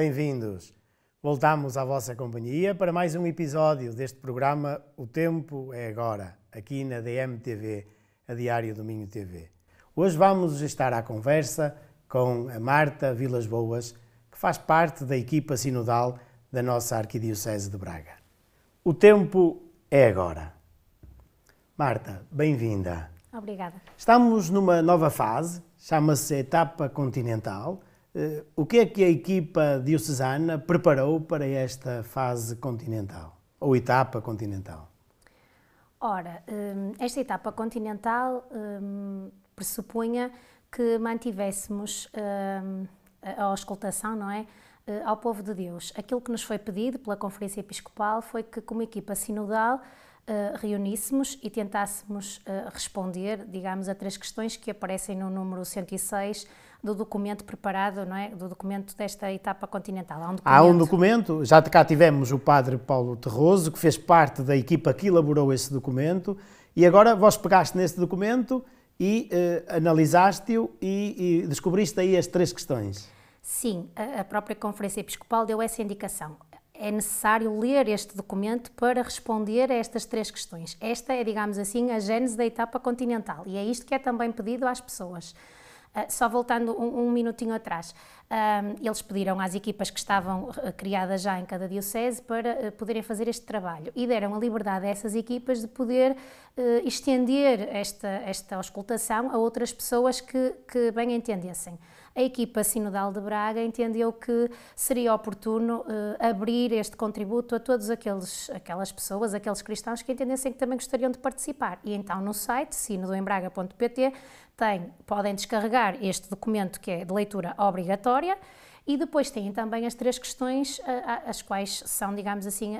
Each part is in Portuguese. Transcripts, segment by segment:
Bem-vindos. Voltamos à vossa companhia para mais um episódio deste programa O Tempo é Agora, aqui na DMTV, a Diário Domingo TV. Hoje vamos estar à conversa com a Marta Vilas Boas, que faz parte da equipa sinodal da nossa Arquidiocese de Braga. O tempo é agora. Marta, bem-vinda. Obrigada. Estamos numa nova fase, chama-se Etapa Continental, eh, o que é que a equipa diocesana preparou para esta fase continental, ou etapa continental? Ora, eh, esta etapa continental eh, pressupunha que mantivéssemos a auscultação, não é? Ao povo de Deus. Aquilo que nos foi pedido pela Conferência Episcopal foi que, como equipa sinodal, reuníssemos e tentássemos responder, digamos, a três questões que aparecem no número 106 do documento preparado, não é? do documento desta etapa continental. Há um documento. Há um documento. Já cá tivemos o padre Paulo Terroso, que fez parte da equipa que elaborou esse documento, e agora vós pegaste nesse documento e eh, analisaste-o e, e descobriste aí as três questões. Sim, a própria Conferência Episcopal deu essa indicação é necessário ler este documento para responder a estas três questões. Esta é, digamos assim, a gênese da etapa continental e é isto que é também pedido às pessoas. Ah, só voltando um, um minutinho atrás, um, eles pediram às equipas que estavam eh, criadas já em cada diocese para uh, poderem fazer este trabalho e deram a liberdade a essas equipas de poder uh, estender esta, esta auscultação a outras pessoas que, que bem entendessem a equipa sinodal de Braga entendeu que seria oportuno abrir este contributo a todos aqueles aquelas pessoas, aqueles cristãos que entendessem que também gostariam de participar. E então no site sinodoembraga.pt têm, podem descarregar este documento que é de leitura obrigatória e depois têm também as três questões eh, as quais são, digamos assim,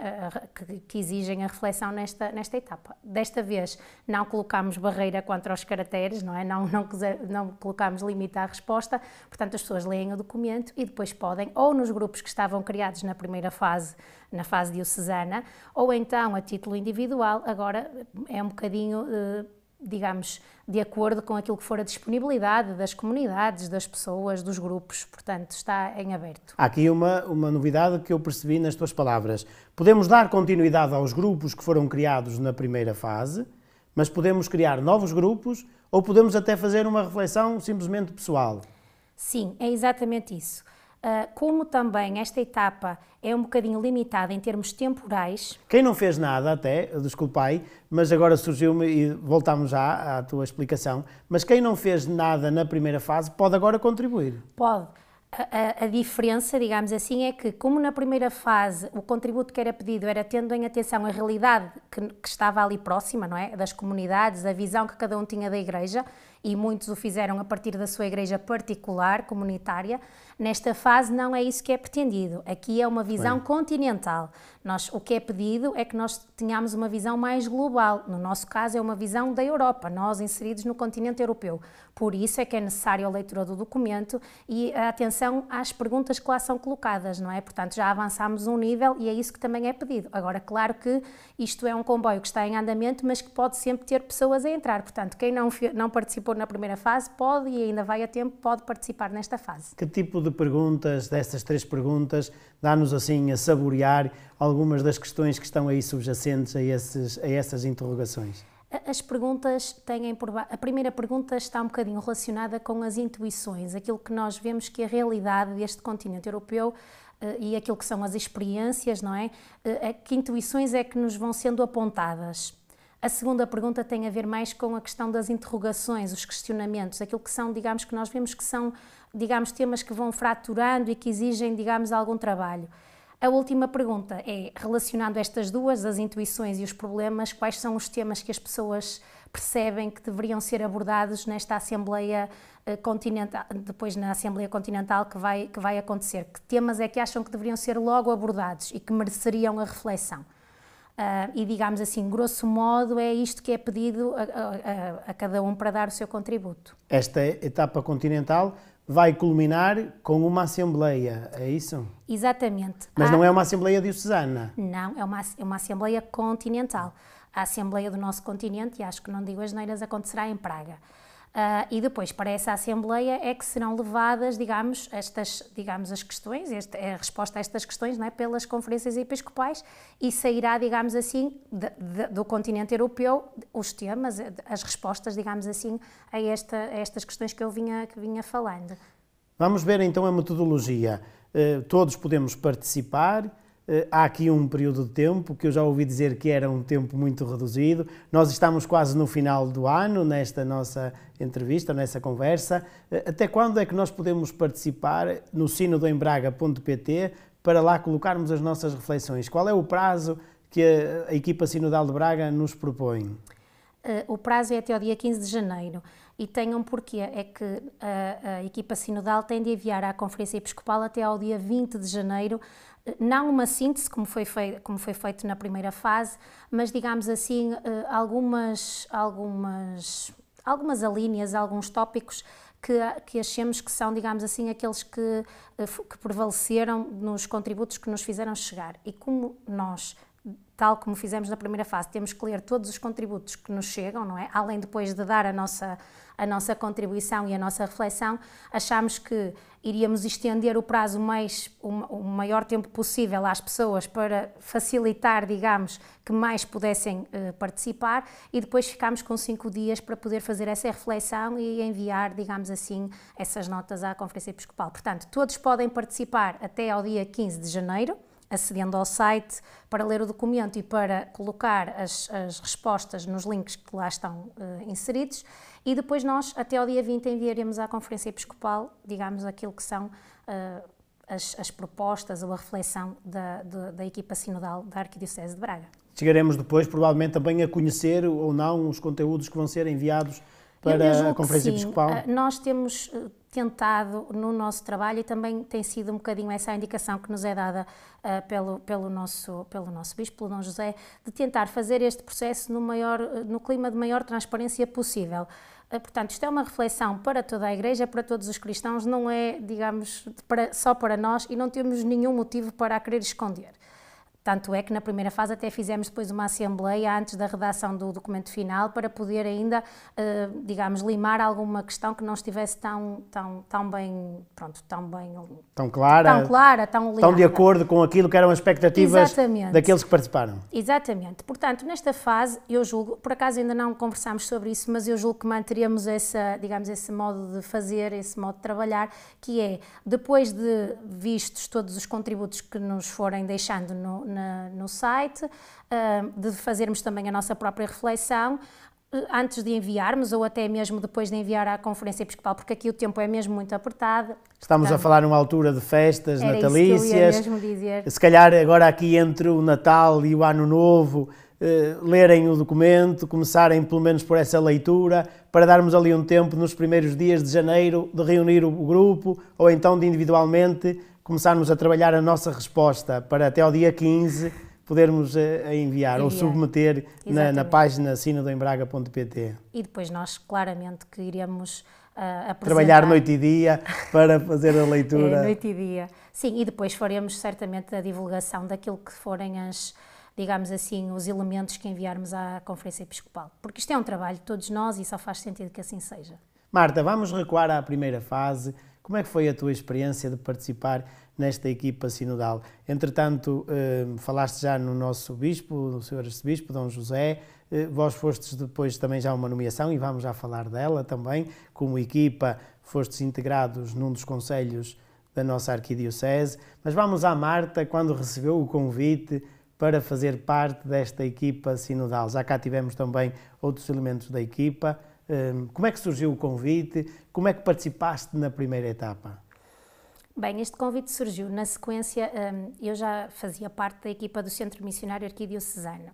que exigem a reflexão nesta, nesta etapa. Desta vez não colocámos barreira contra os caracteres, não é? Não, não, não colocámos limite à resposta, portanto as pessoas leem o documento e depois podem, ou nos grupos que estavam criados na primeira fase, na fase diocesana, ou então a título individual, agora eh, é um bocadinho eh, digamos, de acordo com aquilo que for a disponibilidade das comunidades, das pessoas, dos grupos, portanto, está em aberto. Há aqui uma, uma novidade que eu percebi nas tuas palavras. Podemos dar continuidade aos grupos que foram criados na primeira fase, mas podemos criar novos grupos ou podemos até fazer uma reflexão simplesmente pessoal. Sim, é exatamente isso. Ah, como também esta etapa é um bocadinho limitada em termos temporais. Quem não fez nada até, desculpai, mas agora surgiu-me e voltamos já à tua explicação, mas quem não fez nada na primeira fase pode agora contribuir. Pode. A, a, a, diferença, digamos assim, é que, como na primeira fase o contributo que era pedido era tendo em atenção a realidade que, que, estava ali próxima, não é? Das comunidades, a visão que cada um tinha da igreja, e muitos o fizeram a partir da sua igreja particular, comunitária, Nesta fase não é isso que é pretendido. Aqui é uma visão Bem. continental. Nós, o que é pedido é que nós tenhamos uma visão mais global. No nosso caso, é uma visão da Europa, nós inseridos no continente europeu. Por isso é que é necessário a leitura do documento e a atenção às perguntas que lá são colocadas, não é? Portanto, já avançamos um nível e é isso que também é pedido. Agora, claro que isto é um comboio que está em andamento, mas que pode sempre ter pessoas a entrar. Portanto, quem não, não participou na primeira fase pode e ainda vai a tempo, pode participar nesta fase. Que tipo de de perguntas, destas três perguntas, dá-nos assim a saborear algumas das questões que estão aí subjacentes a, esses, a essas interrogações. As perguntas têm por ba... A primeira pergunta está um bocadinho relacionada com as intuições, aquilo que nós vemos que a realidade deste continente europeu eh, e aquilo que são as experiências, não é? Eh, que intuições é que nos vão sendo apontadas? A segunda pergunta tem a ver mais com a questão das interrogações, os questionamentos, aquilo que são, digamos que nós vemos que são digamos, temas que vão fraturando e que exigem, digamos, algum trabalho. A última pergunta é, relacionando estas duas, as intuições e os problemas, quais são os temas que as pessoas percebem que deveriam ser abordados nesta Assembleia eh, Continental, depois na Assembleia Continental que vai, que vai acontecer? Que temas é que acham que deveriam ser logo abordados e que mereceriam a reflexão? Uh, e digamos assim, grosso modo, é isto que é pedido a, a, a cada um para dar o seu contributo. Esta etapa continental vai culminar com uma assembleia, é isso? Exatamente. Mas não é uma assembleia diocesana? Não, é uma, é uma assembleia continental. A assembleia do nosso continente, e acho que não digo as neiras, acontecerá em Praga. Uh, e depois para essa Assembleia é que serão levadas, digamos, estas, digamos as questões, este, a resposta a estas questões não é, pelas conferências episcopais e sairá, digamos assim, de, de, do continente europeu os temas, eh, as respostas, digamos assim, a, esta, a estas questões que eu vinha, que vinha falando. Vamos ver então a metodologia. Uh, todos podemos participar eh, há aqui um período de tempo que eu já ouvi dizer que era um tempo muito reduzido. Nós estamos quase no final do ano nesta nossa entrevista, nessa conversa. Eh, até quando é que nós podemos participar no sinodoembraga.pt para lá colocarmos as nossas reflexões? Qual é o prazo que a, equipa sinodal de Braga nos propõe? Eh, o prazo é até o dia 15 de janeiro. E tem um porquê, é que a, a, equipa sinodal tem de enviar à Conferência Episcopal até ao dia 20 de janeiro não uma síntese, como foi, feito, como foi feito na primeira fase, mas, digamos assim, eh, algumas, algumas, algumas alíneas, alguns tópicos que, que achemos que são, digamos assim, aqueles que, eh, que prevaleceram nos contributos que nos fizeram chegar. E como nós tal como fizemos na primeira fase, temos que ler todos os contributos que nos chegam, não é? Além depois de dar a nossa a nossa contribuição e a nossa reflexão, achámos que iríamos estender o prazo mais, o maior tempo possível às pessoas para facilitar, digamos, que mais pudessem eh, participar e depois ficámos com cinco dias para poder fazer essa reflexão e enviar, digamos assim, essas notas à Conferência Episcopal. Portanto, todos podem participar até ao dia 15 de janeiro acedendo ao site para ler o documento e para colocar as, as respostas nos links que lá estão uh, inseridos e depois nós, até ao dia 20, enviaremos à Conferência Episcopal, digamos, aquilo que são uh, as, as, propostas ou a reflexão da, da, da equipa sinodal da Arquidiocese de Braga. Chegaremos depois, provavelmente, também a conhecer ou não os conteúdos que vão ser enviados para a Conferência Episcopal? Eh, nós temos eh, tentado no nosso trabalho e também tem sido um bocadinho essa a indicação que nos é dada uh, pelo, pelo, nosso, pelo nosso Bispo, pelo Dom José, de tentar fazer este processo no, maior, no clima de maior transparência possível. Eh, portanto, isto é uma reflexão para toda a Igreja, para todos os cristãos, não é, digamos, para, só para nós e não temos nenhum motivo para a querer esconder. Tanto é que na primeira fase até fizemos depois uma assembleia antes da redação do documento final para poder ainda, eh, digamos, limar alguma questão que não estivesse tão, tão, tão bem, pronto, tão bem... Tão clara. Tão clara, tão Tão de acordo com aquilo que eram as expectativas Exatamente. daqueles que participaram. Exatamente. Portanto, nesta fase, eu julgo, por acaso ainda não conversámos sobre isso, mas eu julgo que manteríamos essa, digamos, esse modo de fazer, esse modo de trabalhar, que é, depois de vistos todos os contributos que nos forem deixando no na, no site, ah, de fazermos também a nossa própria reflexão eh, antes de enviarmos ou até mesmo depois de enviar à Conferência Episcopal, porque aqui o tempo é mesmo muito apertado. Estamos a falar numa altura de festas natalícias. Se calhar agora aqui entre o Natal e o Ano Novo, eh, lerem o documento, começarem pelo menos por essa leitura, para darmos ali um tempo nos primeiros dias de janeiro de reunir o grupo ou então de individualmente começarmos a trabalhar a nossa resposta para até ao dia 15 podermos enviar, eh, enviar. ou submeter na, na, página sinodoembraga.pt. E depois nós claramente que iremos uh, Trabalhar noite e dia para fazer a leitura. é, noite e dia. Sim, e depois faremos certamente a divulgação daquilo que forem as, digamos assim, os elementos que enviarmos à Conferência Episcopal. Porque isto é um trabalho de todos nós e só faz sentido que assim seja. Marta, vamos recuar à primeira fase como é que foi a tua experiência de participar nesta equipa sinodal? Entretanto, eh, falaste já no nosso bispo, o senhor arcebispo, Dom José, eh, vós fostes depois também já uma nomeação e vamos já falar dela também, como equipa fostes integrados num dos conselhos da nossa arquidiocese, mas vamos à Marta quando recebeu o convite para fazer parte desta equipa sinodal. Já cá tivemos também outros elementos da equipa, Hum, como é que surgiu o convite? Como é que participaste na primeira etapa? Bem, este convite surgiu na sequência. Hum, eu já fazia parte da equipa do Centro Missionário Arquidiocesano.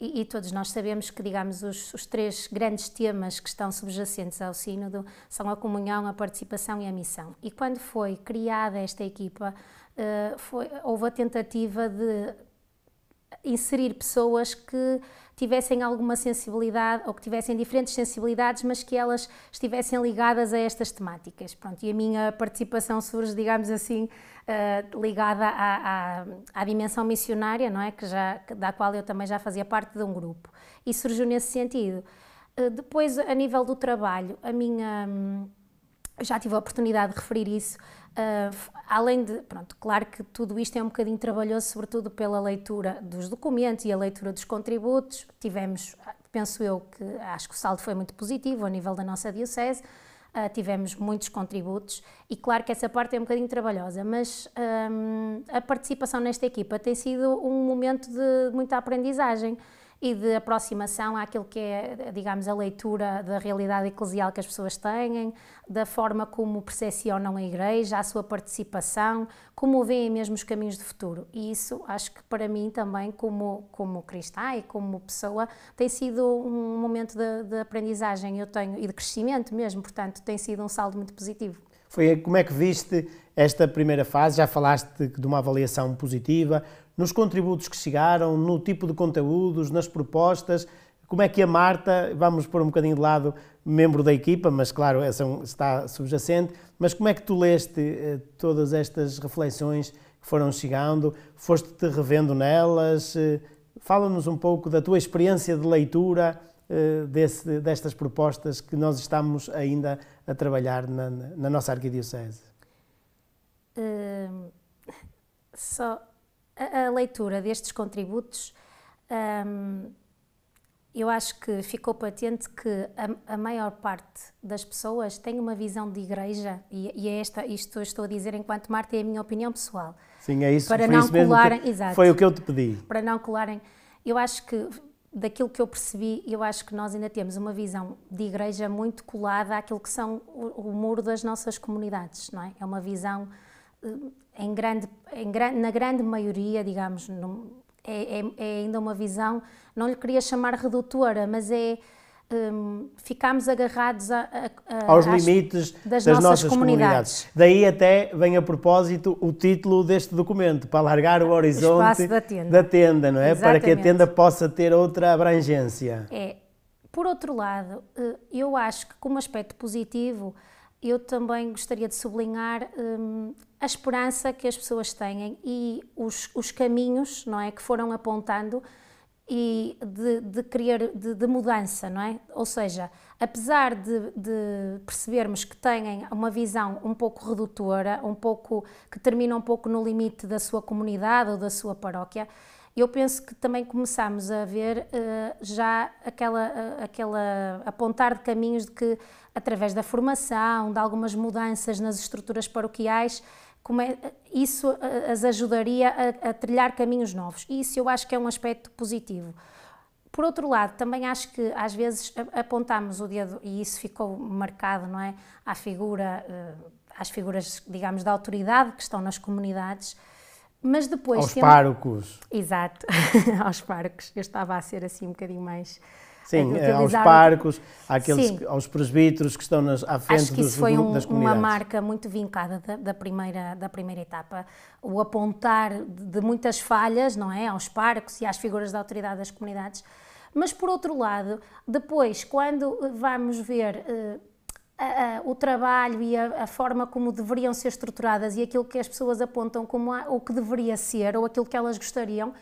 E, e, todos nós sabemos que, digamos, os, os, três grandes temas que estão subjacentes ao Sínodo são a comunhão, a participação e a missão. E quando foi criada esta equipa, uh, foi, houve a tentativa de inserir pessoas que tivessem alguma sensibilidade ou que tivessem diferentes sensibilidades, mas que elas estivessem ligadas a estas temáticas. Pronto, e a minha participação surge, digamos assim, uh, ligada à, à, à, dimensão missionária, não é? Que já, da qual eu também já fazia parte de um grupo. E surgiu nesse sentido. Uh, depois, a nível do trabalho, a minha. Hum, já tive a oportunidade de referir isso. Uh, além de, pronto, claro que tudo isto é um bocadinho trabalhoso, sobretudo pela leitura dos documentos e a leitura dos contributos. Tivemos, ah, penso eu, que acho que o saldo foi muito positivo ao nível da nossa Diocese. Uh, tivemos muitos contributos e claro que essa parte é um bocadinho trabalhosa, mas um, a participação nesta equipa tem sido um momento de muita aprendizagem e de aproximação àquilo que é, digamos, a leitura da realidade eclesial que as pessoas têm, da forma como percepcionam a Igreja, a sua participação, como veem mesmo os caminhos de futuro. E isso, acho que para mim também, como, como cristã e como pessoa, tem sido um momento de, de aprendizagem eu tenho, e de crescimento mesmo, portanto, tem sido um saldo muito positivo. Foi como é que viste esta primeira fase? Já falaste de uma avaliação positiva, nos contributos que chegaram, no tipo de conteúdos, nas propostas, como é que a Marta, vamos pôr um bocadinho de lado, membro da equipa, mas claro, essa é está subjacente, mas como é que tu leste eh, todas estas reflexões que foram chegando? Foste-te revendo nelas? Eh, fala-nos um pouco da tua experiência de leitura eh, desse, destas propostas que nós estamos ainda a trabalhar na, na nossa Arquidiocese. Hum, só a, a leitura destes contributos, hum, eu acho que ficou patente que a, a, maior parte das pessoas tem uma visão de igreja, e, e é esta, isto estou a dizer enquanto Marta, é a minha opinião pessoal. Sim, é isso. Para não isso colarem, que, exato, foi o que eu te pedi. Para não colarem, eu acho que daquilo que eu percebi, eu acho que nós ainda temos uma visão de igreja muito colada àquilo que são o, o muro das nossas comunidades, não é? É uma visão em grande, em, na grande maioria, digamos, é, é, é, ainda uma visão, não lhe queria chamar redutora, mas é um, ficamos agarrados a, a, a, aos às, limites das, das nossas, nossas comunidades. comunidades. Daí até vem a propósito o título deste documento, para alargar o horizonte o da, tenda. da tenda, não é? Exatamente. Para que a tenda possa ter outra abrangência. É. Por outro lado, eh, eu acho que como aspecto positivo, eu também gostaria de sublinhar hum, a esperança que as pessoas têm e os, os caminhos não é, que foram apontando e de, de querer de, de, mudança, não é? Ou seja, apesar de, de, percebermos que têm uma visão um pouco redutora, um pouco que termina um pouco no limite da sua comunidade ou da sua paróquia, eu penso que também começámos a ver uh, já aquela, uh, aquela apontar de caminhos de que, através da formação, de algumas mudanças nas estruturas paroquiais, é, isso uh, as ajudaria a, a, trilhar caminhos novos. E isso eu acho que é um aspecto positivo. Por outro lado, também acho que às vezes apontamos o dedo, e isso ficou marcado, não é? À figura, às figuras, digamos, da autoridade que estão nas comunidades, mas depois. Aos parcos Exato, aos parcos Eu estava a ser assim um bocadinho mais. Sim, é, aos parcos, àqueles, Sim. aos presbíteros que estão nas, à frente Acho que isso foi um, uma marca muito vincada da, da, primeira, da primeira etapa. O apontar de muitas falhas, não é? Aos parcos e às figuras da autoridade das comunidades. Mas, por outro lado, depois, quando vamos ver eh, a, a, o trabalho e a, a, forma como deveriam ser estruturadas e aquilo que as pessoas apontam como a, o que deveria ser ou aquilo que elas gostariam,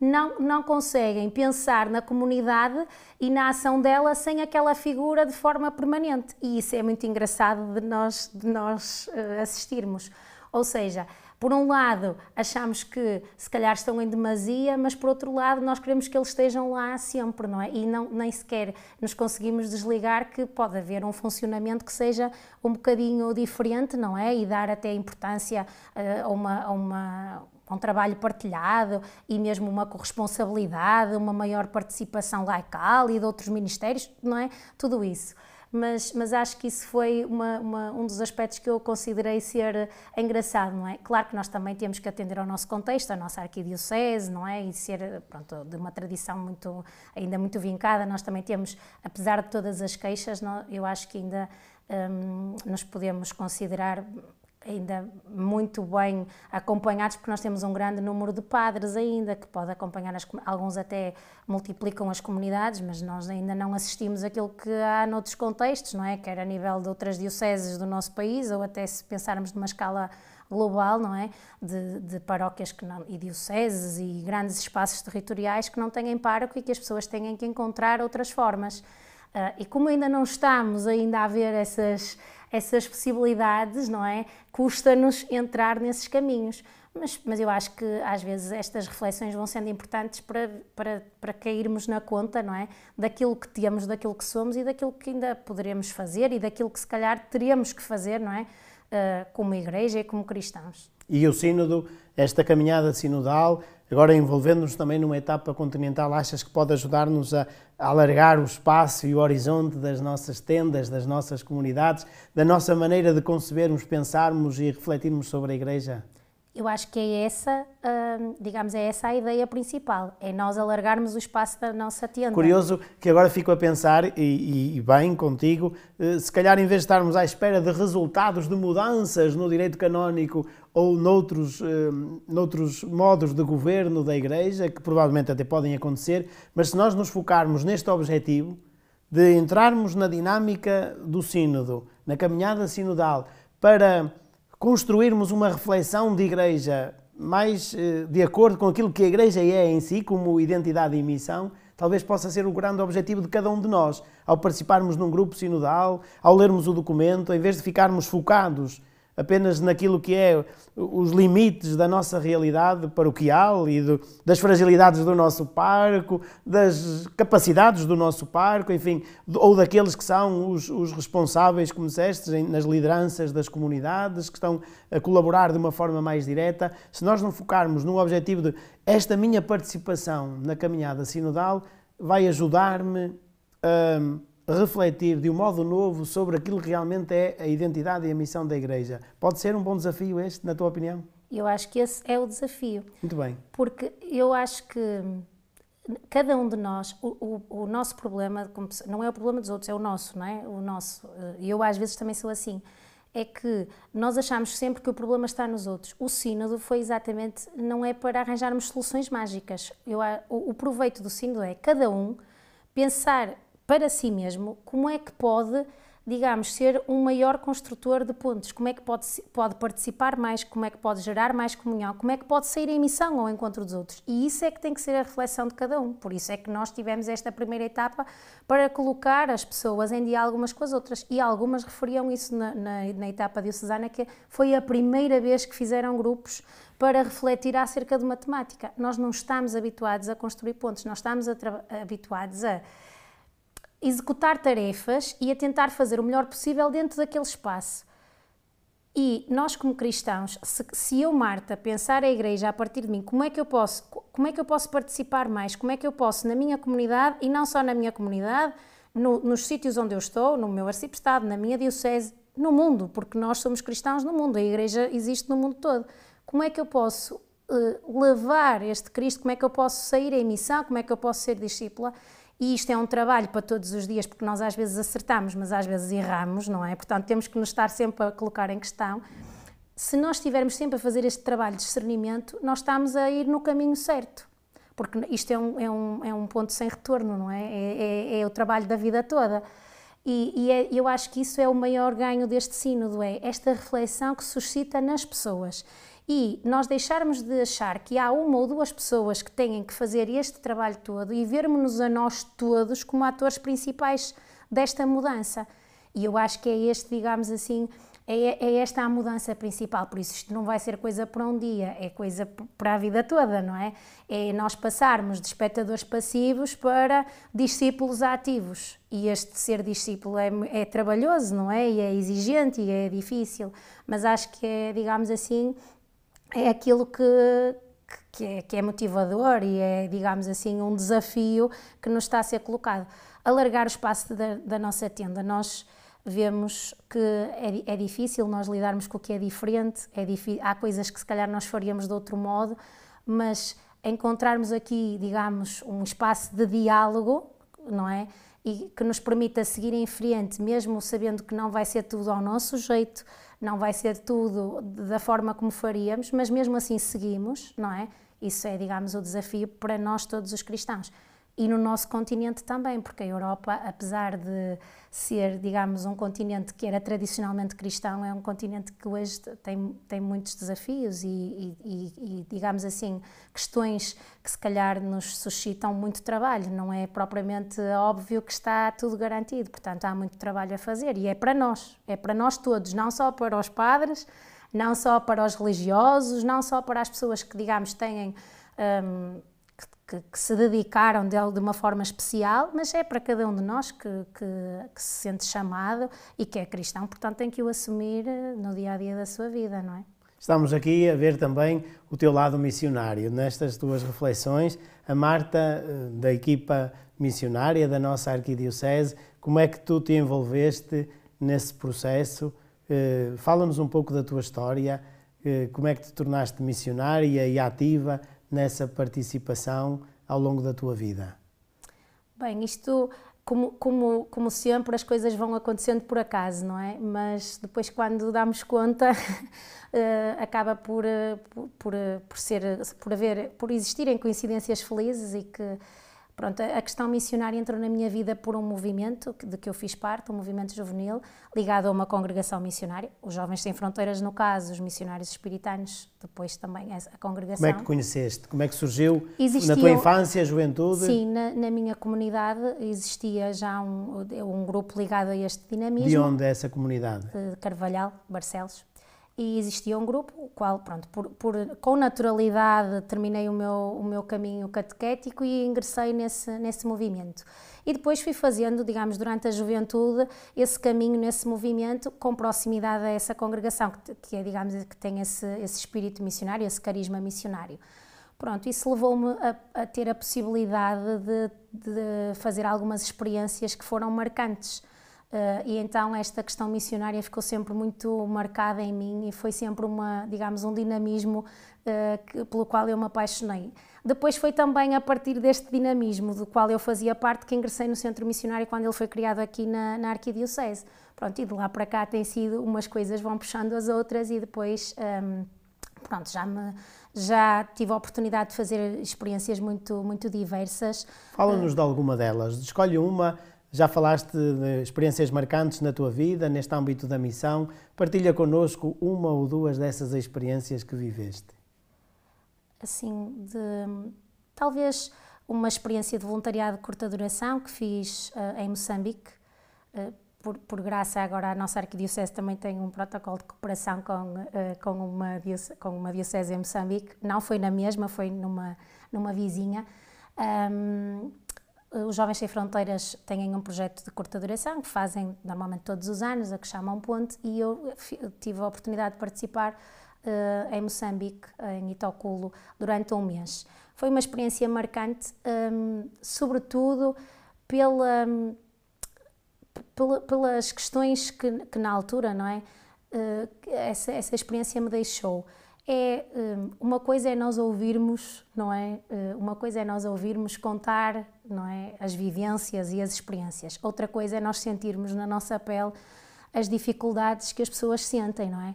não, não conseguem pensar na comunidade e na ação dela sem aquela figura de forma permanente. E isso é muito engraçado de nós, de nós uh, assistirmos. Ou seja, por um lado, achamos que se calhar estão em demasia, mas por outro lado, nós queremos que eles estejam lá sempre, não é? E não, nem sequer nos conseguimos desligar que pode haver um funcionamento que seja um bocadinho diferente, não é? E dar até importância uh, a uma. A uma um trabalho partilhado e mesmo uma corresponsabilidade, uma maior participação laical e de outros ministérios, não é? Tudo isso mas, mas acho que isso foi uma, uma, um dos aspectos que eu considerei ser engraçado, não é? Claro que nós também temos que atender ao nosso contexto, à nossa arquidiocese, não é? E ser, pronto, de uma tradição muito, ainda muito vincada, nós também temos, apesar de todas as queixas, não, eu acho que ainda hum, nos podemos considerar ainda muito bem acompanhados, porque nós temos um grande número de padres ainda que pode acompanhar, as, alguns até multiplicam as comunidades, mas nós ainda não assistimos aquilo que há noutros contextos, não é? Quer a nível de outras dioceses do nosso país ou até se pensarmos numa escala global, não é? De, de paróquias que não, e dioceses e grandes espaços territoriais que não têm pároco e que as pessoas têm que encontrar outras formas. Uh, e como ainda não estamos ainda a ver essas essas possibilidades, não é? Custa-nos entrar nesses caminhos. Mas, mas eu acho que às vezes estas reflexões vão sendo importantes para, para, para cairmos na conta, não é? Daquilo que temos, daquilo que somos e daquilo que ainda poderemos fazer e daquilo que se calhar teremos que fazer, não é? Uh, como igreja e como cristãos. E o Sínodo, esta caminhada sinodal, Agora, envolvendo-nos também numa etapa continental, achas que pode ajudar-nos a, alargar o espaço e o horizonte das nossas tendas, das nossas comunidades, da nossa maneira de concebermos, pensarmos e refletirmos sobre a Igreja? Eu acho que é essa, hum, digamos, é essa a ideia principal, é nós alargarmos o espaço da nossa tenda. Curioso que agora fico a pensar, e, e, bem contigo, eh, se calhar em vez de estarmos à espera de resultados, de mudanças no direito canónico ou noutros, eh, noutros modos de governo da Igreja, que provavelmente até podem acontecer, mas se nós nos focarmos neste objetivo de entrarmos na dinâmica do Sínodo, na caminhada sinodal, para construirmos uma reflexão de Igreja mais eh, de acordo com aquilo que a Igreja é em si, como identidade e missão, talvez possa ser o grande objetivo de cada um de nós, ao participarmos num grupo sinodal, ao lermos o documento, em vez de ficarmos focados apenas naquilo que é os limites da nossa realidade paroquial e do, das fragilidades do nosso parco, das capacidades do nosso parco, enfim, ou daqueles que são os, os responsáveis, como disseste, nas lideranças das comunidades, que estão a colaborar de uma forma mais direta. Se nós não focarmos no objetivo de esta minha participação na caminhada sinodal vai ajudar-me a hum, refletir de um modo novo sobre aquilo que realmente é a identidade e a missão da Igreja. Pode ser um bom desafio este, na tua opinião? Eu acho que esse é o desafio. Muito bem. Porque eu acho que cada um de nós, o, o, o nosso problema, não é o problema dos outros, é o nosso, não é? O nosso. E eu às vezes também sou assim é que nós achamos sempre que o problema está nos outros. O sínodo foi exatamente, não é para arranjarmos soluções mágicas. Eu, o, o proveito do sínodo é cada um pensar para si mesmo, como é que pode, digamos, ser um maior construtor de pontos? Como é que pode, pode participar mais? Como é que pode gerar mais comunhão? Como é que pode sair em missão ao encontro dos outros? E isso é que tem que ser a reflexão de cada um. Por isso é que nós tivemos esta primeira etapa para colocar as pessoas em diálogo umas com as outras. E algumas referiam isso na, na, na etapa diocesana, que foi a primeira vez que fizeram grupos para refletir acerca de matemática. Nós não estamos habituados a construir pontos, nós estamos a habituados a executar tarefas e a tentar fazer o melhor possível dentro daquele espaço. E nós, como cristãos, se, se, eu, Marta, pensar a igreja a partir de mim, como é, que eu posso, como é que eu posso participar mais? Como é que eu posso, na minha comunidade, e não só na minha comunidade, no, nos sítios onde eu estou, no meu arciprestado, na minha diocese, no mundo, porque nós somos cristãos no mundo, a igreja existe no mundo todo. Como é que eu posso uh, levar este Cristo? Como é que eu posso sair em missão? Como é que eu posso ser discípula? E isto é um trabalho para todos os dias, porque nós às vezes acertamos, mas às vezes erramos, não é? Portanto, temos que nos estar sempre a colocar em questão. Se nós estivermos sempre a fazer este trabalho de discernimento, nós estamos a ir no caminho certo. Porque isto é um, é um, é um ponto sem retorno, não é? É, é? é, o trabalho da vida toda. E, e é, eu acho que isso é o maior ganho deste sínodo, é esta reflexão que suscita nas pessoas e nós deixarmos de achar que há uma ou duas pessoas que têm que fazer este trabalho todo e vermos-nos a nós todos como atores principais desta mudança. E eu acho que é este, digamos assim, é, é, esta a mudança principal. Por isso, isto não vai ser coisa para um dia, é coisa para a vida toda, não é? É nós passarmos de espectadores passivos para discípulos ativos. E este ser discípulo é, é trabalhoso, não é? E é exigente e é difícil. Mas acho que é, digamos assim, é aquilo que, que é, que é motivador e é, digamos assim, um desafio que nos está a ser colocado. Alargar o espaço da, da nossa tenda. Nós vemos que é, é, difícil nós lidarmos com o que é diferente, é difícil, há coisas que se calhar nós faríamos de outro modo, mas encontrarmos aqui, digamos, um espaço de diálogo, não é? E que nos permita seguir em frente, mesmo sabendo que não vai ser tudo ao nosso jeito, não vai ser tudo da forma como faríamos, mas mesmo assim seguimos, não é? Isso é, digamos, o desafio para nós todos os cristãos e no nosso continente também, porque a Europa, apesar de ser, digamos, um continente que era tradicionalmente cristão, é um continente que hoje tem, tem muitos desafios e, e, e digamos assim, questões que se calhar nos suscitam muito trabalho. Não é propriamente óbvio que está tudo garantido, portanto, há muito trabalho a fazer e é para nós, é para nós todos, não só para os padres, não só para os religiosos, não só para as pessoas que, digamos, têm. Hum, que, que, se dedicaram de, de uma forma especial, mas é para cada um de nós que, que, que, se sente chamado e que é cristão, portanto tem que o assumir eh, no dia a dia da sua vida, não é? Estamos aqui a ver também o teu lado missionário. Nestas tuas reflexões, a Marta, eh, da equipa missionária da nossa arquidiocese, como é que tu te envolveste nesse processo? Eh, fala-nos um pouco da tua história, como é que te tornaste missionária e ativa nessa participação ao longo da tua vida? Bem, isto, como, como, como sempre, as coisas vão acontecendo por acaso, não é? Mas depois, quando damos conta, eh, acaba por, eh, por, eh, por, ser, por, haver, por existirem coincidências felizes e que Pronto, a questão missionária entrou na minha vida por um movimento de que eu fiz parte, um movimento juvenil ligado a uma congregação missionária, os Jovens Sem Fronteiras, no caso, os missionários espiritanos, depois também a congregação. Como é que conheceste? Como é que surgiu existia, na tua infância, juventude? Sim, na, na minha comunidade existia já um, um, grupo ligado a este dinamismo. De onde é essa comunidade? De Carvalhal, Barcelos e existia um grupo, o qual, pronto, por, por, com naturalidade terminei o meu, o meu caminho catequético e ingressei nesse, nesse movimento. E depois fui fazendo, digamos, durante a juventude, esse caminho nesse movimento, com proximidade a essa congregação, que, que é, digamos, que tem esse, esse espírito missionário, esse carisma missionário. Pronto, isso levou-me a, a, ter a possibilidade de, de fazer algumas experiências que foram marcantes. Uh, e então esta questão missionária ficou sempre muito marcada em mim e foi sempre uma, digamos, um dinamismo uh, que, pelo qual eu me apaixonei. Depois foi também a partir deste dinamismo do qual eu fazia parte que ingressei no Centro Missionário quando ele foi criado aqui na, na Arquidiocese. Pronto, e de lá para cá tem sido, umas coisas vão puxando as outras e depois, um, ehm, pronto, já me, já tive a oportunidade de fazer experiências muito, muito diversas. Fala-nos de alguma delas, escolhe uma já falaste de experiências marcantes na tua vida, neste âmbito da missão. Partilha connosco uma ou duas dessas experiências que viveste. Assim, de, talvez uma experiência de voluntariado de curta duração que fiz uh, em Moçambique. Uh, por, por, graça, agora a nossa arquidiocese também tem um protocolo de cooperação com, uh, com, uma, diocese, com uma diocese em Moçambique. Não foi na mesma, foi numa, numa vizinha. Um, os Jovens Sem Fronteiras têm um projeto de curta duração que fazem normalmente todos os anos, a que chamam Ponte, e eu tive a oportunidade de participar uh, em Moçambique, em Itoculo, durante um mês. Foi uma experiência marcante, um, ehm, sobretudo pela, pela, pelas questões que, que, na altura, não é? Uh, essa, essa experiência me deixou é hum, uma coisa é nós ouvirmos, não é? Eh, uma coisa é nós ouvirmos contar, não é, as vivências e as experiências. Outra coisa é nós sentirmos na nossa pele as dificuldades que as pessoas sentem, não é?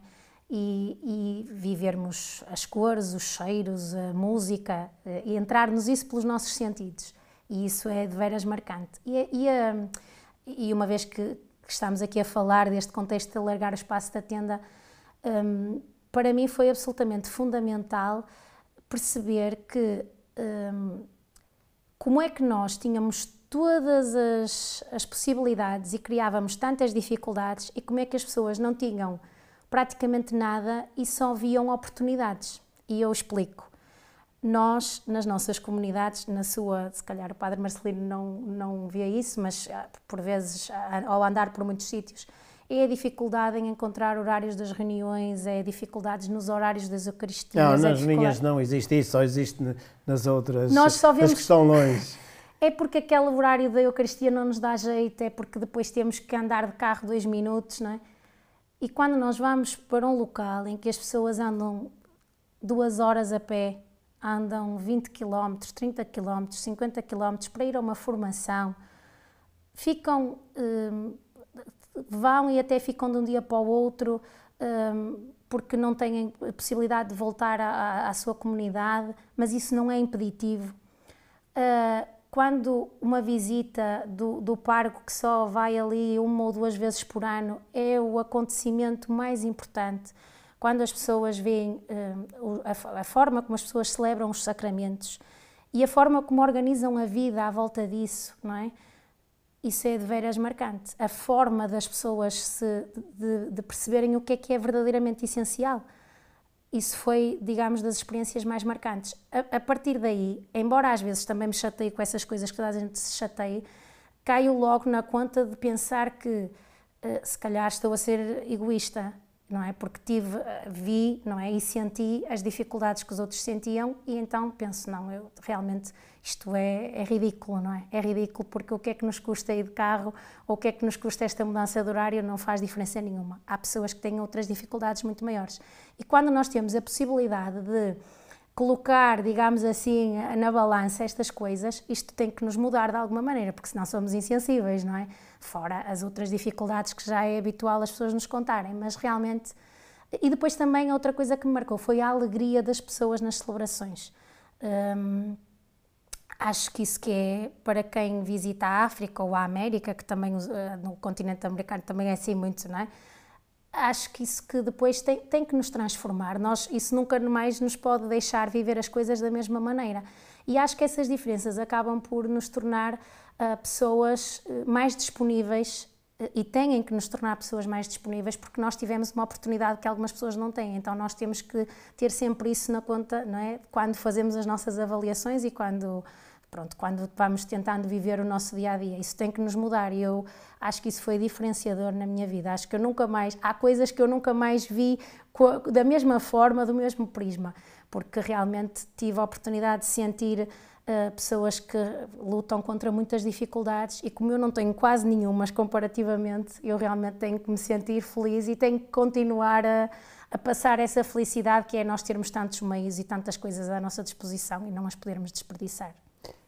E, e vivermos as cores, os cheiros, a música, eh, e entrarmos isso pelos nossos sentidos. E isso é de veras marcante. E, e, hum, e uma vez que, que, estamos aqui a falar deste contexto de alargar o espaço da tenda, um, para mim foi absolutamente fundamental perceber que hum, como é que nós tínhamos todas as, as, possibilidades e criávamos tantas dificuldades e como é que as pessoas não tinham praticamente nada e só viam oportunidades. E eu explico. Nós, nas nossas comunidades, na sua, se calhar o Padre Marcelino não, não via isso, mas ah, por vezes, ah, ao andar por muitos sítios, é a dificuldade em encontrar horários das reuniões, é dificuldades nos horários das Eucaristias. Não, é nas é não existe isso, só existe nas outras, Nós só vemos... que estão longe. É porque aquele horário da Eucaristia não nos dá jeito, é porque depois temos que andar de carro dois minutos, não é? E quando nós vamos para um local em que as pessoas andam duas horas a pé, andam 20 km, 30 km, 50 km para ir a uma formação, ficam hum, vão e até ficam de um dia para o outro um, porque não têm a possibilidade de voltar à, à sua comunidade, mas isso não é impeditivo. Uh, quando uma visita do, do parco que só vai ali uma ou duas vezes por ano é o acontecimento mais importante, quando as pessoas veem uh, a, a, forma como as pessoas celebram os sacramentos e a forma como organizam a vida à volta disso, não é? isso é de veras marcante. A forma das pessoas se, de, de, perceberem o que é que é verdadeiramente essencial. Isso foi, digamos, das experiências mais marcantes. A, a partir daí, embora às vezes também me chateie com essas coisas que toda a gente se chateie, caio logo na conta de pensar que eh, se calhar estou a ser egoísta não é? Porque tive, eh, vi, não é? E senti as dificuldades que os outros sentiam e então penso, não, eu realmente isto é, é ridículo, não é? É ridículo porque o que é que nos custa ir de carro ou o que é que nos custa esta mudança de horário não faz diferença nenhuma. Há pessoas que têm outras dificuldades muito maiores. E quando nós temos a possibilidade de colocar, digamos assim, na balança estas coisas, isto tem que nos mudar de alguma maneira, porque senão somos insensíveis, não é? Fora as outras dificuldades que já é habitual as pessoas nos contarem, mas realmente. E depois também outra coisa que me marcou foi a alegria das pessoas nas celebrações. Hum, acho que isso que é para quem visita a África ou a América, que também eh, no continente americano também é assim muito, não é? acho que isso que depois tem, tem que nos transformar. Nós, isso nunca mais nos pode deixar viver as coisas da mesma maneira. E acho que essas diferenças acabam por nos tornar uh, pessoas ah, mais disponíveis e têm que nos tornar pessoas mais disponíveis porque nós tivemos uma oportunidade que algumas pessoas não têm. Então nós temos que ter sempre isso na conta, não é? Quando fazemos as nossas avaliações e quando pronto, quando vamos tentando viver o nosso dia a dia, isso tem que nos mudar e eu acho que isso foi diferenciador na minha vida. Acho que eu nunca mais, há coisas que eu nunca mais vi da mesma forma, do mesmo prisma, porque realmente tive a oportunidade de sentir uh, pessoas que lutam contra muitas dificuldades e como eu não tenho quase nenhumas comparativamente, eu realmente tenho que me sentir feliz e tenho que continuar a, a passar essa felicidade que é nós termos tantos meios e tantas coisas à nossa disposição e não as podermos desperdiçar.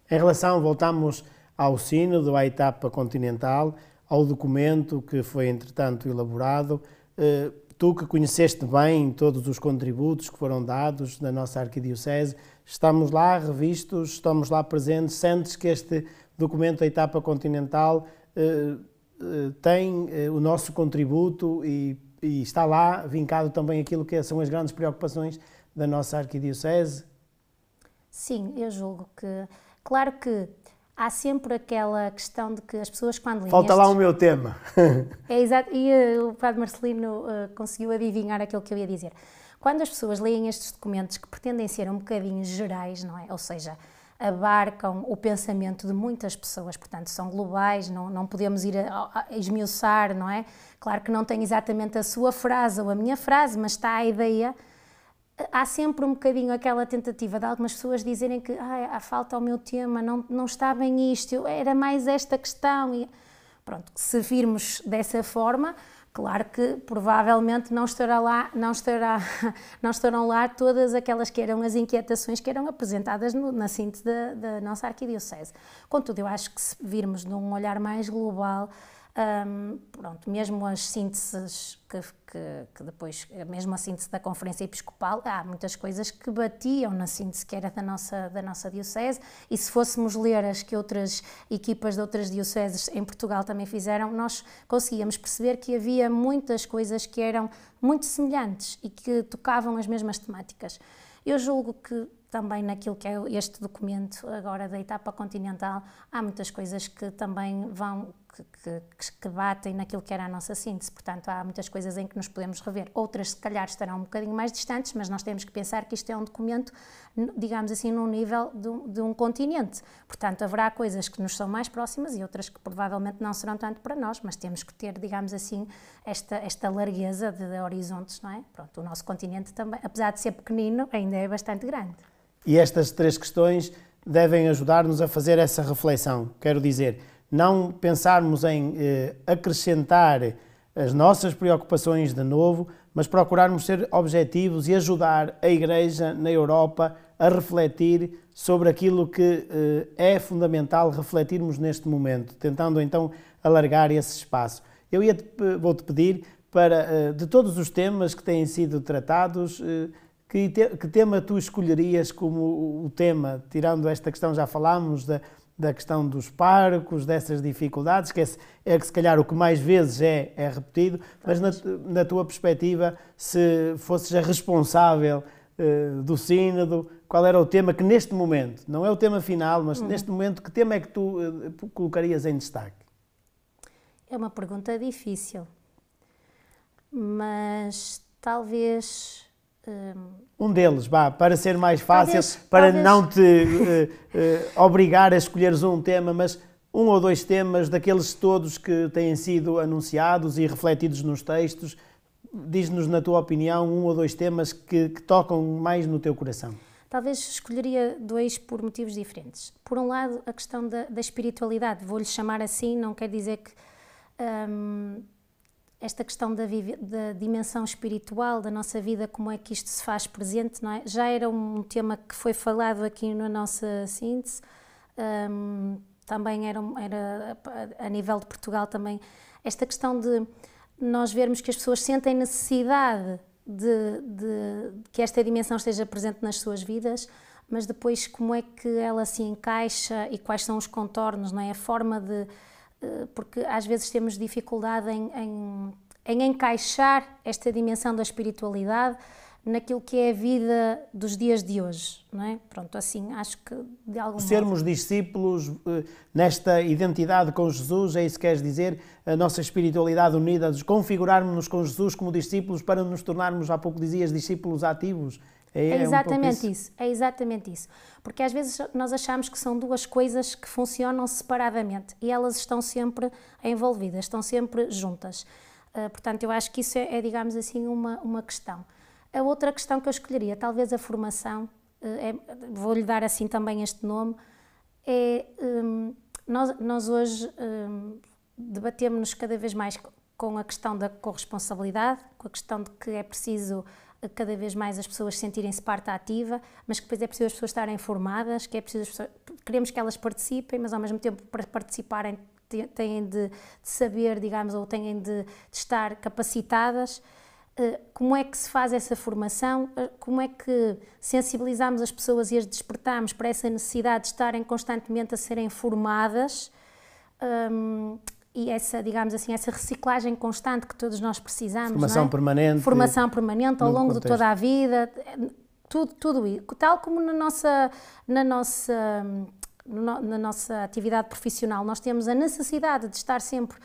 Em relação, voltamos ao sínodo, à etapa continental, ao documento que foi, entretanto, elaborado. Eh, tu que conheceste bem todos os contributos que foram dados na nossa arquidiocese, estamos lá revistos, estamos lá presentes, sentes que este documento, da etapa continental, eh, eh, tem o nosso contributo e, e está lá vincado também aquilo que são as grandes preocupações da nossa arquidiocese? Sim, eu julgo que Claro que há sempre aquela questão de que as pessoas quando leem Falta estes... lá o meu tema. é exato, e uh, o Padre Marcelino uh, conseguiu adivinhar aquilo que eu ia dizer. Quando as pessoas leem estes documentos que pretendem ser um bocadinho gerais, não é? Ou seja, abarcam o pensamento de muitas pessoas, portanto são globais, não, não podemos ir a, a esmiuçar, não é? Claro que não tem exatamente a sua frase ou a minha frase, mas está a ideia há sempre um bocadinho aquela tentativa de algumas pessoas dizerem que ah, há falta ao meu tema, não, não está bem isto, eu, era mais esta questão. E, pronto, se virmos dessa forma, claro que provavelmente não, estará lá, não, estará, não estarão lá todas aquelas que eram as inquietações que eram apresentadas no, na síntese da, da nossa arquidiocese. Contudo, eu acho que se virmos num olhar mais global, um, pronto, mesmo as sínteses que, que, que, depois, eh, mesmo a síntese da Conferência Episcopal, há muitas coisas que batiam na síntese que era da nossa, da nossa Diocese, e se fôssemos ler as que outras equipas de outras dioceses em Portugal também fizeram, nós conseguíamos perceber que havia muitas coisas que eram muito semelhantes e que tocavam as mesmas temáticas. Eu julgo que também naquilo que é este documento agora da etapa continental, há muitas coisas que também vão que, que, que, batem naquilo que era a nossa síntese. Portanto, há muitas coisas em que nos podemos rever. Outras, se calhar, estarão um bocadinho mais distantes, mas nós temos que pensar que isto é um documento, digamos assim, num nível de, de um continente. Portanto, haverá coisas que nos são mais próximas e outras que provavelmente não serão tanto para nós, mas temos que ter, digamos assim, esta, esta largueza de, de horizontes, não é? Pronto, o nosso continente também, apesar de ser pequenino, ainda é bastante grande. E estas três questões devem ajudar-nos a fazer essa reflexão. Quero dizer, não pensarmos em eh, acrescentar as nossas preocupações de novo, mas procurarmos ser objetivos e ajudar a Igreja na Europa a refletir sobre aquilo que eh, é fundamental refletirmos neste momento, tentando então alargar esse espaço. Eu ia eh, vou-te pedir para, eh, de todos os temas que têm sido tratados, eh, que, tema tu escolherias como o tema, tirando esta questão, já falámos da, da questão dos parcos, dessas dificuldades, que é, é que se calhar o que mais vezes é, é repetido, mas na, na, tua perspectiva, se fosses a responsável uh, do Sínodo, qual era o tema que neste momento, não é o tema final, mas hum. neste momento, que tema é que tu uh, colocarias em destaque? É uma pergunta difícil, mas talvez um deles, vá, para ser mais fácil, talvez, para talvez. não te uh, uh, obrigar a escolheres um tema, mas um ou dois temas daqueles todos que têm sido anunciados e refletidos nos textos. Diz-nos, na tua opinião, um ou dois temas que, que tocam mais no teu coração. Talvez escolheria dois por motivos diferentes. Por um lado, a questão da, da espiritualidade, vou-lhe chamar assim, não quer dizer que. Hum, esta questão da, da, dimensão espiritual da nossa vida, como é que isto se faz presente, é? já era um tema que foi falado aqui na nossa síntese, um, também era, era, a nível de Portugal também, esta questão de nós vermos que as pessoas sentem necessidade de, de que esta dimensão esteja presente nas suas vidas, mas depois como é que ela se encaixa e quais são os contornos, não é? A forma de eh, porque às vezes temos dificuldade em, em, em, encaixar esta dimensão da espiritualidade naquilo que é a vida dos dias de hoje, não é? Pronto, assim, acho que de algum Sermos modo... discípulos eh, nesta identidade com Jesus, é isso que queres dizer? A nossa espiritualidade unida, configurarmos-nos com Jesus como discípulos para nos tornarmos, há pouco dizias, discípulos ativos. É, é exatamente um isso. isso. é exatamente isso. Porque às vezes nós achamos que são duas coisas que funcionam separadamente e elas estão sempre envolvidas, estão sempre juntas. Uh, portanto, eu acho que isso é, é, digamos assim, uma, uma questão. A outra questão que eu escolheria, talvez a formação, uh, é, vou-lhe dar assim também este nome, é um, nós, nós hoje um, debatemos-nos cada vez mais com a questão da corresponsabilidade, com a questão de que é preciso cada vez mais as pessoas sentirem-se parte ativa, mas que depois é preciso as pessoas estarem informadas, que é preciso pessoas, queremos que elas participem, mas ao mesmo tempo para participarem têm de, de saber, digamos, ou têm de, de, estar capacitadas. Eh, como é que se faz essa formação? Eh, como é que sensibilizamos as pessoas e as despertamos para essa necessidade de estarem constantemente a serem formadas? Um, e essa, digamos assim, essa reciclagem constante que todos nós precisamos. É? Formação é? permanente. Formação permanente ao longo contexto. de toda a vida, tudo, tudo isso. Tal como na nossa, na nossa na nossa atividade profissional, nós temos a necessidade de estar sempre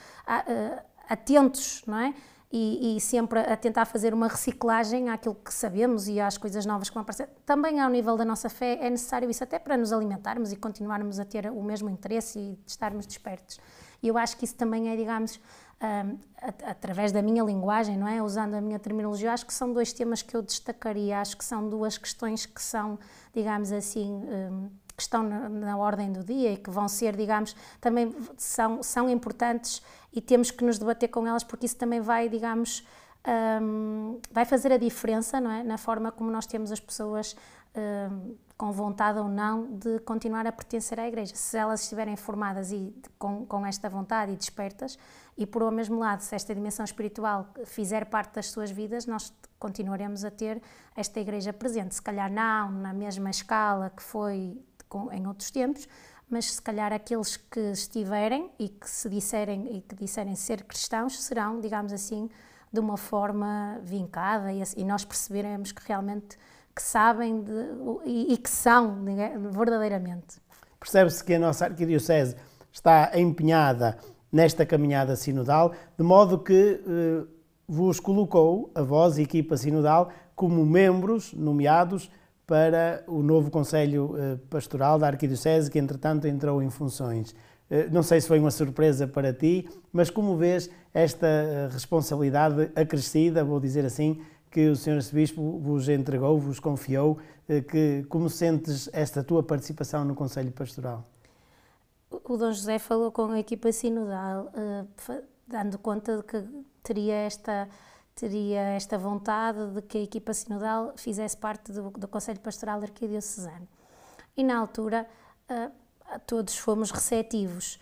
atentos, não é? E, e, sempre a tentar fazer uma reciclagem àquilo que sabemos e às coisas novas que vão aparecer. Também ao nível da nossa fé é necessário isso até para nos alimentarmos e continuarmos a ter o mesmo interesse e estarmos despertos. E eu acho que isso também é, digamos, um, através da minha linguagem, não é? Usando a minha terminologia, acho que são dois temas que eu destacaria, acho que são duas questões que são, digamos assim, um, que estão na, na, ordem do dia e que vão ser, digamos, também são, são importantes e temos que nos debater com elas porque isso também vai, digamos, um, vai fazer a diferença, não é? Na forma como nós temos as pessoas com vontade ou não de continuar a pertencer à Igreja. Se elas estiverem formadas e com, com esta vontade e despertas, e por o mesmo lado, se esta dimensão espiritual fizer parte das suas vidas, nós continuaremos a ter esta Igreja presente. Se calhar não na mesma escala que foi em outros tempos, mas se calhar aqueles que estiverem e que se disserem e que disserem ser cristãos serão, digamos assim, de uma forma vincada e, assim, nós perceberemos que realmente que sabem de, e, e, que são né, verdadeiramente. Percebe-se que a nossa arquidiocese está empenhada nesta caminhada sinodal, de modo que eh, vos colocou, a vós e a equipa sinodal, como membros nomeados para o novo Conselho eh, Pastoral da Arquidiocese, que entretanto entrou em funções. Eh, não sei se foi uma surpresa para ti, mas como vês esta eh, responsabilidade acrescida, vou dizer assim, que o Sr. Arcebispo vos entregou, vos confiou. Eh, que, como sentes esta tua participação no Conselho Pastoral? O Dom José falou com a equipa sinodal, eh, dando conta de que teria esta, teria esta vontade de que a equipa sinodal fizesse parte do, do Conselho Pastoral Arquidiocesano. E na altura eh, todos fomos receptivos,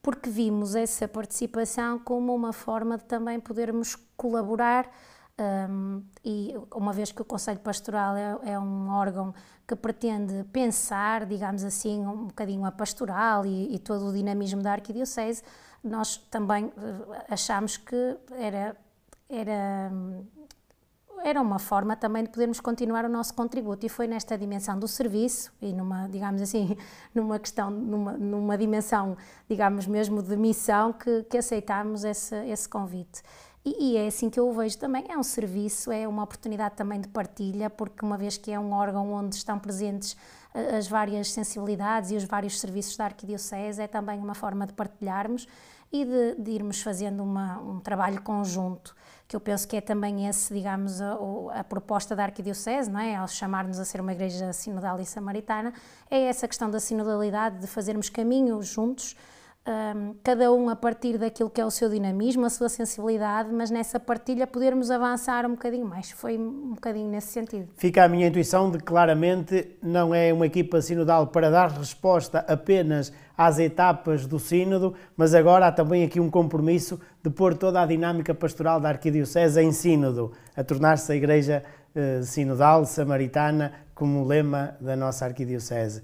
porque vimos essa participação como uma forma de também podermos colaborar um, e uma vez que o Conselho Pastoral é, é, um órgão que pretende pensar, digamos assim, um bocadinho a pastoral e, e todo o dinamismo da arquidiocese, nós também eh, achamos que era, era era uma forma também de podermos continuar o nosso contributo e foi nesta dimensão do serviço e numa, digamos assim, numa questão, numa, numa dimensão, digamos mesmo de missão que, que aceitámos esse, esse convite. E, e, é assim que eu o vejo também. É um serviço, é uma oportunidade também de partilha, porque uma vez que é um órgão onde estão presentes eh, as várias sensibilidades e os vários serviços da Arquidiocese, é também uma forma de partilharmos e de, de irmos fazendo uma, um trabalho conjunto, que eu penso que é também esse, digamos, a, a proposta da Arquidiocese, não é? ao chamar-nos a ser uma igreja sinodal e samaritana, é essa questão da sinodalidade, de fazermos caminho juntos, um, cada um a partir daquilo que é o seu dinamismo, a sua sensibilidade, mas nessa partilha podermos avançar um bocadinho mais. Foi um bocadinho nesse sentido. Fica a minha intuição de que claramente não é uma equipa sinodal para dar resposta apenas às etapas do Sínodo, mas agora há também aqui um compromisso de pôr toda a dinâmica pastoral da Arquidiocese em Sínodo, a tornar-se a Igreja eh, Sinodal Samaritana como lema da nossa Arquidiocese.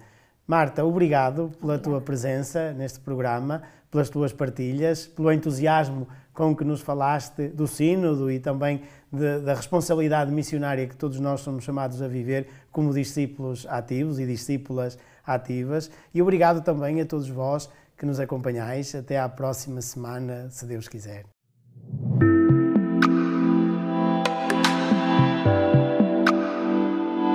Marta, obrigado pela tua presença neste programa, pelas tuas partilhas, pelo entusiasmo com que nos falaste do Sínodo e também de, da responsabilidade missionária que todos nós somos chamados a viver como discípulos ativos e discípulas ativas. E obrigado também a todos vós que nos acompanhais. Até à próxima semana, se Deus quiser.